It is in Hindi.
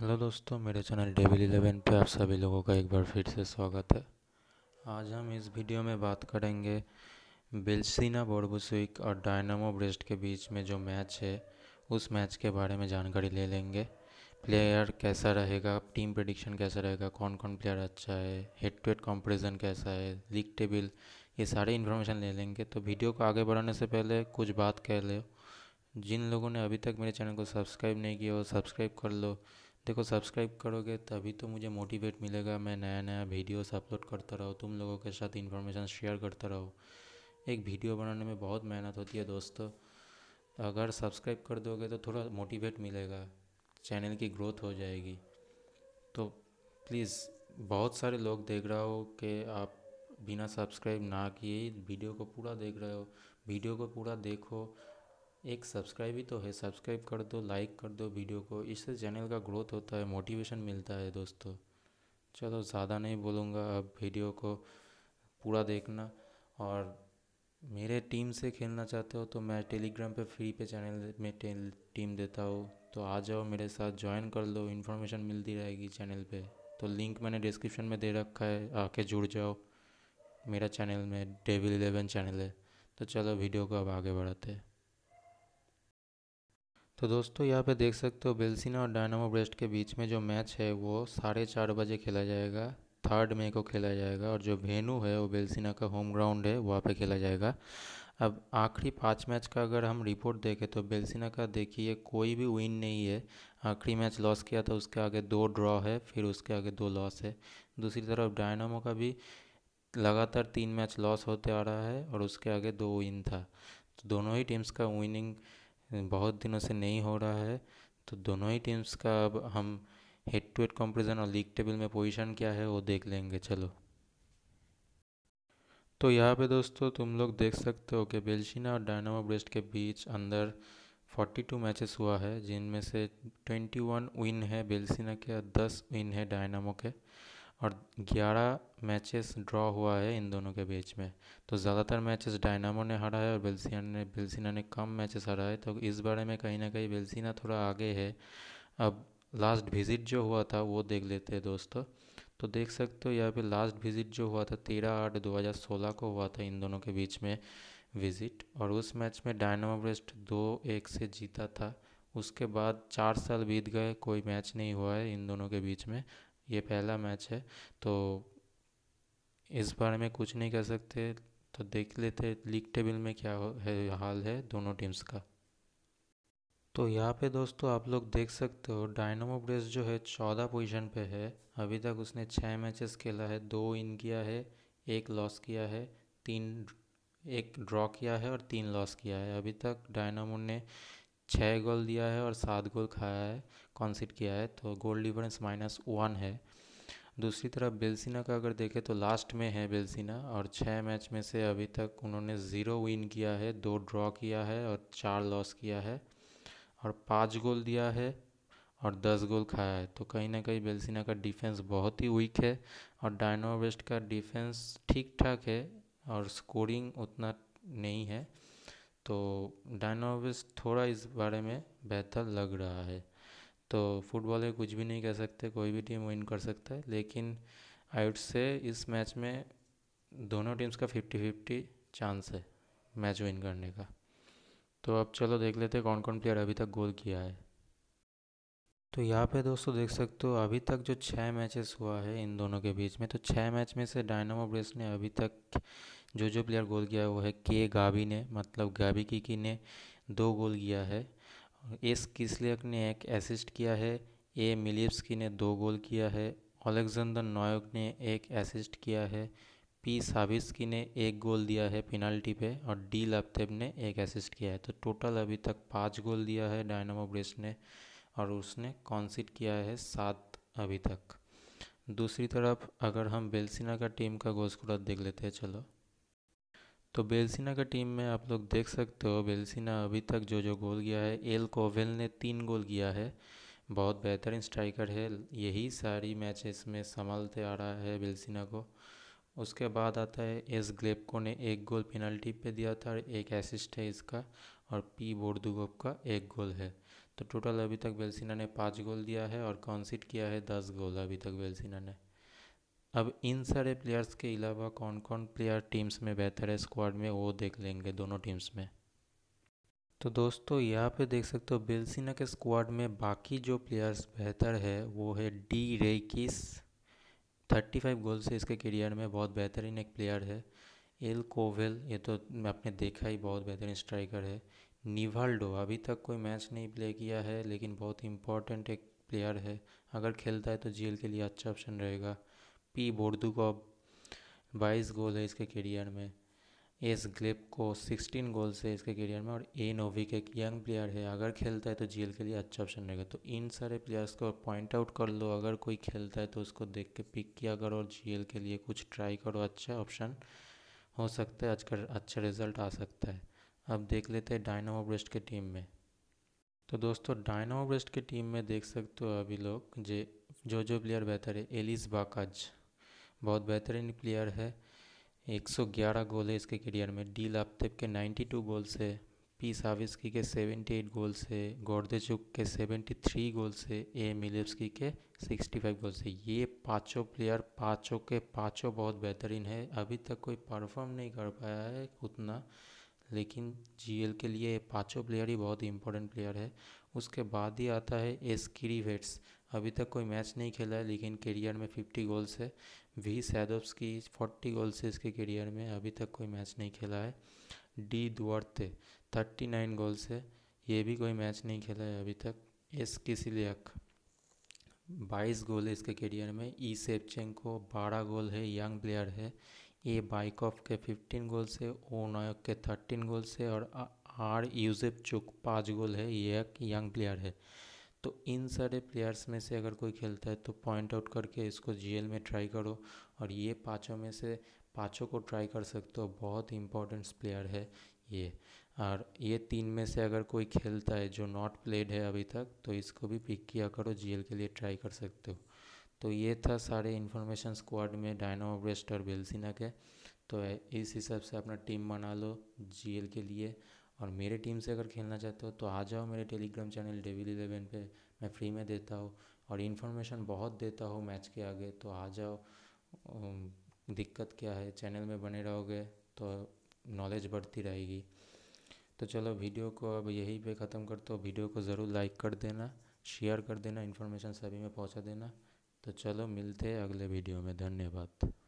हेलो दोस्तों मेरे चैनल डेविल इलेवन पे आप सभी लोगों का एक बार फिर से स्वागत है आज हम इस वीडियो में बात करेंगे बेल्सिना बोर्बुसविक और डायनामो ब्रेस्ट के बीच में जो मैच है उस मैच के बारे में जानकारी ले लेंगे प्लेयर कैसा रहेगा टीम प्रडिक्शन कैसा रहेगा कौन कौन प्लेयर अच्छा है हेड टू हेड कॉम्पिटिजन कैसा है लीग टेबल ये सारे इन्फॉर्मेशन ले लेंगे तो वीडियो को आगे बढ़ाने से पहले कुछ बात कह लो जिन लोगों ने अभी तक मेरे चैनल को सब्सक्राइब नहीं किया वो सब्सक्राइब कर लो देखो सब्सक्राइब करोगे तभी तो मुझे मोटिवेट मिलेगा मैं नया नया वीडियोस अपलोड करता रहूँ तुम लोगों के साथ इन्फॉर्मेशन शेयर करता रहूँ एक वीडियो बनाने में बहुत मेहनत होती है दोस्तों अगर सब्सक्राइब कर दोगे तो थोड़ा मोटिवेट मिलेगा चैनल की ग्रोथ हो जाएगी तो प्लीज़ बहुत सारे लोग देख रहा हो कि आप बिना सब्सक्राइब ना किए वीडियो को पूरा देख रहे हो वीडियो को पूरा देखो एक सब्सक्राइब ही तो है सब्सक्राइब कर दो लाइक कर दो वीडियो को इससे चैनल का ग्रोथ होता है मोटिवेशन मिलता है दोस्तों चलो ज़्यादा नहीं बोलूँगा अब वीडियो को पूरा देखना और मेरे टीम से खेलना चाहते हो तो मैं टेलीग्राम पे फ्री पे चैनल में टीम देता हूँ तो आ जाओ मेरे साथ ज्वाइन कर लो इन्फॉर्मेशन मिलती रहेगी चैनल पे तो लिंक मैंने डिस्क्रिप्शन में दे रखा है आके जुड़ जाओ मेरा चैनल में डेविल इलेवन चैनल है तो चलो वीडियो को अब आगे बढ़ाते हैं तो दोस्तों यहाँ पे देख सकते हो बेलसिना और डायनामो ब्रेस्ट के बीच में जो मैच है वो साढ़े चार बजे खेला जाएगा थर्ड मई को खेला जाएगा और जो वेन्यू है वो बेलसिना का होम ग्राउंड है वहाँ पे खेला जाएगा अब आखिरी पाँच मैच का अगर हम रिपोर्ट देखें तो बेलसिना का देखिए कोई भी विन नहीं है आखिरी मैच लॉस किया था तो उसके आगे दो ड्रॉ है फिर उसके आगे दो लॉस है दूसरी तरफ डायनामो का भी लगातार तीन मैच लॉस होते आ रहा है और उसके आगे दो विन था तो दोनों ही टीम्स का विनिंग बहुत दिनों से नहीं हो रहा है तो दोनों ही टीम्स का अब हम हेड टू हेड कंपैरिजन और लीग टेबल में पोजीशन क्या है वो देख लेंगे चलो तो यहाँ पे दोस्तों तुम लोग देख सकते हो कि बेल्शिना और डायनामो ब्रेस्ट के बीच अंदर 42 मैचेस हुआ है जिनमें से 21 विन है बेल्सिना के और 10 विन है डायनामो के और 11 मैचेस ड्रॉ हुआ है इन दोनों के बीच में तो ज़्यादातर मैचेस डायनामो ने हारा है और बेल्सिना ने बेल्सिना ने कम मैचेस हारा है तो इस बारे में कहीं ना कहीं बेल्सिना थोड़ा आगे है अब लास्ट विज़िट जो हुआ था वो देख लेते हैं दोस्तों तो देख सकते हो यहाँ पे लास्ट विज़िट जो हुआ था तेरह आठ दो हज़ार सोलह को हुआ था इन दोनों के बीच में विज़िट और उस मैच में डायनामो ब्रेस्ट दो एक से जीता था उसके बाद चार साल बीत गए कोई मैच नहीं हुआ है इन दोनों के बीच में ये पहला मैच है तो इस बारे में कुछ नहीं कर सकते तो देख लेते लीग टेबल में क्या है हाल है दोनों टीम्स का तो यहाँ पे दोस्तों आप लोग देख सकते हो डायनोमो ब्रेस जो है चौदह पोजीशन पे है अभी तक उसने छः मैचेस खेला है दो इन किया है एक लॉस किया है तीन एक ड्रॉ किया है और तीन लॉस किया है अभी तक डायनोमो ने छः गोल दिया है और सात गोल खाया है कॉन्सिट किया है तो गोल डिफरेंस माइनस वन है दूसरी तरफ बेलसिना का अगर देखें तो लास्ट में है बेलसिना और छः मैच में से अभी तक उन्होंने ज़ीरो विन किया है दो ड्रॉ किया है और चार लॉस किया है और पाँच गोल दिया है और दस गोल खाया है तो कहीं ना कहीं बेलसिना का डिफेंस बहुत ही वीक है और डायनोवेस्ट का डिफेंस ठीक ठाक है और स्कोरिंग उतना नहीं है तो डायनोविस थोड़ा इस बारे में बेहतर लग रहा है तो फुटबॉल है कुछ भी नहीं कह सकते कोई भी टीम विन कर सकता है लेकिन आई वुड से इस मैच में दोनों टीम्स का फिफ्टी फिफ्टी चांस है मैच विन करने का तो अब चलो देख लेते कौन कौन प्लेयर अभी तक गोल किया है तो यहाँ पे दोस्तों देख सकते हो अभी तक जो छः मैचेस हुआ है इन दोनों के बीच में तो छः मैच में से डायनामो ब्रेस ने अभी तक जो जो प्लेयर गोल किया है वो है के गावी ने मतलब गावी की, की ने दो गोल किया है एस किसलेक ने एक असिस्ट किया है ए मिलिप्सकी ने दो गोल किया है अलेक्जेंडर नोयक ने एक असिस्ट किया है पी साबिस्की ने एक गोल दिया है पेनाल्टी पे और डी लपतेब ने एक असिस्ट किया है तो टोटल अभी तक पाँच गोल दिया है डायनामो ब्रेस ने और उसने कॉन्सिट किया है सात अभी तक दूसरी तरफ अगर हम बेलसिना का टीम का गोल स्कोर देख लेते हैं चलो तो बेलसिना का टीम में आप लोग देख सकते हो बेलसिना अभी तक जो जो गोल किया है एल कोवेल ने तीन गोल किया है बहुत बेहतरीन स्ट्राइकर है यही सारी मैचेस में संभालते आ रहा है बेलसिना को उसके बाद आता है एस ग्लेपको ने एक गोल पेनल्टी पे दिया था और एक असिस्ट है इसका और पी बोर्डुगोप का एक गोल है तो टोटल अभी तक बेलसिना ने पाँच गोल दिया है और कॉन्सिट किया है दस गोल अभी तक बेलसिना ने अब इन सारे प्लेयर्स के अलावा कौन कौन प्लेयर टीम्स में बेहतर है स्क्वाड में वो देख लेंगे दोनों टीम्स में तो दोस्तों यहाँ पे देख सकते हो बेलसिना के स्क्वाड में बाकी जो प्लेयर्स बेहतर है वो है डी रेकिस 35 गोल से इसके करियर में बहुत बेहतरीन एक प्लेयर है एल कोवेल ये तो आपने देखा ही बहुत बेहतरीन स्ट्राइकर है निवाल्डो अभी तक कोई मैच नहीं प्ले किया है लेकिन बहुत इंपॉर्टेंट एक प्लेयर है अगर खेलता है तो जेल के लिए अच्छा ऑप्शन रहेगा पी बोर्दू को बाईस गोल है इसके करियर में एस ग्लिप को सिक्सटीन गोल से इसके करियर में और ए नोविक एक यंग प्लेयर है अगर खेलता है तो जी के लिए अच्छा ऑप्शन रहेगा तो इन सारे प्लेयर्स को पॉइंट आउट कर लो अगर कोई खेलता है तो उसको देख के पिक किया करो और जी के लिए कुछ ट्राई करो अच्छा ऑप्शन हो सकता है आजकल अच्छा रिजल्ट आ सकता है अब देख लेते हैं डायनामो ब्रेस्ट के टीम में तो दोस्तों डायनामो ब्रेस्ट की टीम में देख सकते हो अभी लोग जे जो जो प्लेयर बेहतर है एलिस बाकाज बहुत बेहतरीन प्लेयर है 111 गोल है इसके करियर में डी लापतेप के 92 गोल से पी साविस्की के 78 गोल से गोर्देचुक के 73 गोल से ए मिलिप्सकी के 65 गोल से ये पांचों प्लेयर पांचों के पांचों बहुत बेहतरीन है अभी तक कोई परफॉर्म नहीं कर पाया है उतना लेकिन जी के लिए पांचों प्लेयर ही बहुत इंपॉर्टेंट प्लेयर है उसके बाद ही आता है एस अभी तक कोई मैच नहीं खेला है लेकिन करियर में फिफ्टी गोल्स है वी सैदोव्स की फोर्टी गोल्स है इसके करियर में अभी तक कोई मैच नहीं खेला है D Duarte thirty nine goals है ये भी कोई मैच नहीं खेला है अभी तक एस किसीक बाईस गोल है इसके करियर में ई को बारह गोल है यंग प्लेयर है ए बाइकॉफ के फिफ्टीन गोल्स है ओ नायक के थर्टीन गोल्स है और आर यूजेफ चुक पाँच गोल है ये एक यंग प्लेयर है तो इन सारे प्लेयर्स में से अगर कोई खेलता है तो पॉइंट आउट करके इसको जीएल में ट्राई करो और ये पाँचों में से पाँचों को ट्राई कर सकते हो बहुत इंपॉर्टेंट प्लेयर है ये और ये तीन में से अगर कोई खेलता है जो नॉट प्लेड है अभी तक तो इसको भी पिक किया करो जी के लिए ट्राई कर सकते हो तो ये था सारे इन्फॉर्मेशन स्क्वाड में डायनामो ब्रेस्ट और बेलसिना के तो इस हिसाब से अपना टीम बना लो जीएल के लिए और मेरे टीम से अगर खेलना चाहते हो तो आ जाओ मेरे टेलीग्राम चैनल डेविल इलेवन पे मैं फ्री में देता हूँ और इन्फॉर्मेशन बहुत देता हूँ मैच के आगे तो आ जाओ दिक्कत क्या है चैनल में बने रहोगे तो नॉलेज बढ़ती रहेगी तो चलो वीडियो को अब यहीं पे ख़त्म करते हो वीडियो को ज़रूर लाइक कर देना शेयर कर देना इन्फॉर्मेशन सभी में पहुंचा देना तो चलो मिलते हैं अगले वीडियो में धन्यवाद